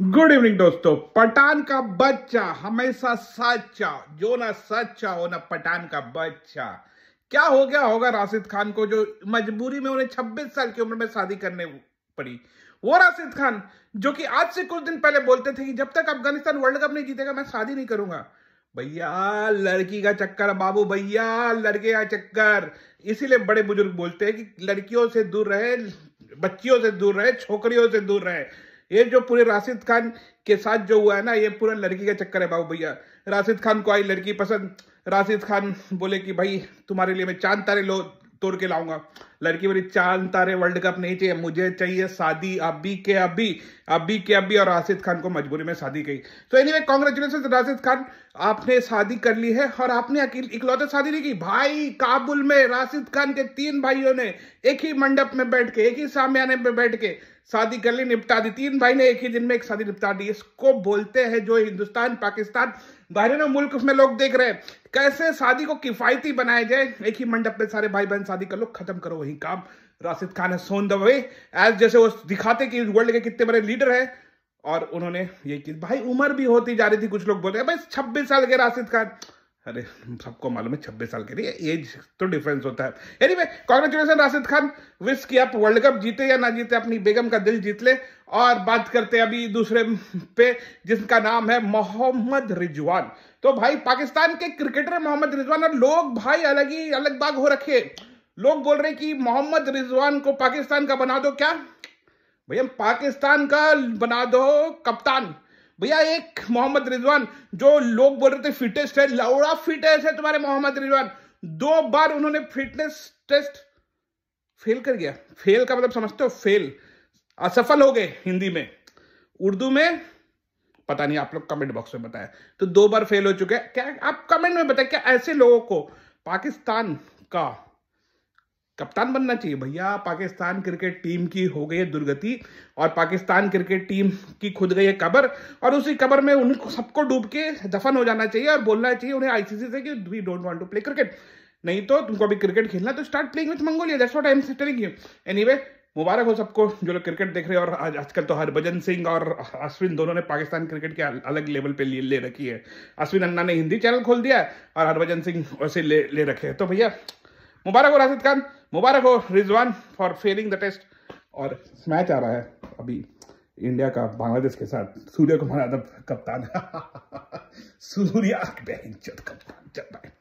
good evening दोस्तों पठान का बच्चा हमेशा सच्चा जो ना सच्चा हो ना पठान का बच्चा क्या हो गया होगा राशिद खान को जो मजबूरी में उन्हें 26 साल की उम्र में शादी करने पड़ी वो राशिद खान जो कि आज से कुछ दिन पहले बोलते थे कि जब तक अफगानिस्तान वर्ल्ड कप नहीं जीतेगा मैं शादी नहीं करूंगा भैया लड़की का चक्कर बाबू भैया लड़के का चक्कर इसीलिए बड़े बुजुर्ग बोलते हैं कि लड़कियों से दूर रहे बच्चियों से दूर रहे छोकरियों से दूर रहे ये जो पूरे राशिद खान के साथ जो हुआ है ना ये पूरा लड़की का चक्कर है बाबू भैया राशिद खान को आई लड़की पसंद राशिद खान बोले कि भाई तुम्हारे लिए मैं चांद तारे लो तोड़ के लाऊंगा लड़की बोली चांद तारे वर्ल्ड कप नहीं चाहिए मुझे चाहिए शादी अभी के अभी अभी के अभी और राशिद खान को मजबूरी में शादी कही तो anyway congratulation Rashid Khan आपने शादी कर ली है और आपने इकलौते शादी नहीं की भाई काबुल में राशिद खान के तीन भाइयों ने एक ही मंडप में बैठ के एक ही सामयाने में बैठ के शादी कर ली निपटा दी तीन भाई ने एक ही दिन में एक शादी निपटा दी इसको बोलते हैं जो हिंदुस्तान पाकिस्तान बाहर मुल्क में लोग देख रहे हैं कैसे शादी को किफायती बनाया जाए एक ही मंडप में सारे भाई बहन शादी कर लो खत्म करो वही काम राशिद खान है सोन दबे एज जैसे वो दिखाते कि वर्ल्ड के कितने बड़े लीडर है और उन्होंने ये की भाई उम्र भी होती जा रही थी कुछ लोग बोल रहे भाई छब्बीस साल के राशिद खान अरे सबको मालूम है छब्बीस साल के लिए एज तो डिफरेंस होता है anyway congratulation Rashid Khan wish कि आप वर्ल्ड कप जीते या ना जीते अपनी बेगम का दिल जीत ले और बात करते हैं अभी दूसरे पे जिसका नाम है मोहम्मद रिजवान तो भाई पाकिस्तान के क्रिकेटर मोहम्मद रिजवान और लोग भाई अलग ही अलग बाग हो रखे लोग बोल रहे कि मोहम्मद रिजवान को पाकिस्तान का बना दो क्या भैया पाकिस्तान का बना दो कप्तान भैया एक मोहम्मद रिजवान जो लोग बोल रहे थे फिटेस्ट है लौड़ा फिटेस्ट है तुम्हारे मोहम्मद रिजवान दो बार उन्होंने फिटनेस टेस्ट फेल कर गया फेल का मतलब समझते हो फेल असफल हो गए हिंदी में उर्दू में पता नहीं आप लोग कमेंट बॉक्स में बताया तो दो बार फेल हो चुके हैं क्या आप कमेंट में बताए क्या ऐसे लोगों को पाकिस्तान का कप्तान बनना चाहिए भैया पाकिस्तान क्रिकेट टीम की हो गई है दुर्गति और पाकिस्तान क्रिकेट टीम की खुद गई है कबर और उसी कबर में उन सबको डूब के दफन हो जाना चाहिए और बोलना चाहिए उन्हें आईसीसी से कि we don't want to play cricket नहीं तो तुमको अभी क्रिकेट खेलना तो start playing with Mongolia that's what I am telling you anyway मुबारक हो सबको जो लोग क्रिकेट देख रहे हैं और आज आजकल तो हरभजन सिंह और अश्विन दोनों ने पाकिस्तान क्रिकेट के अलग लेवल पे ले, ले रखी है अश्विन अन्ना ने हिंदी चैनल खोल दिया है और हरभजन सिंह वैसे ले ले रखे हैं तो भैया मुबारक हो राशिद खान मुबारक हो Rizwan for failing the test और मैच आ रहा है अभी इंडिया का बांग्लादेश के साथ सूर्य कुमार यादव कप्तान सूर्या कप्तान चल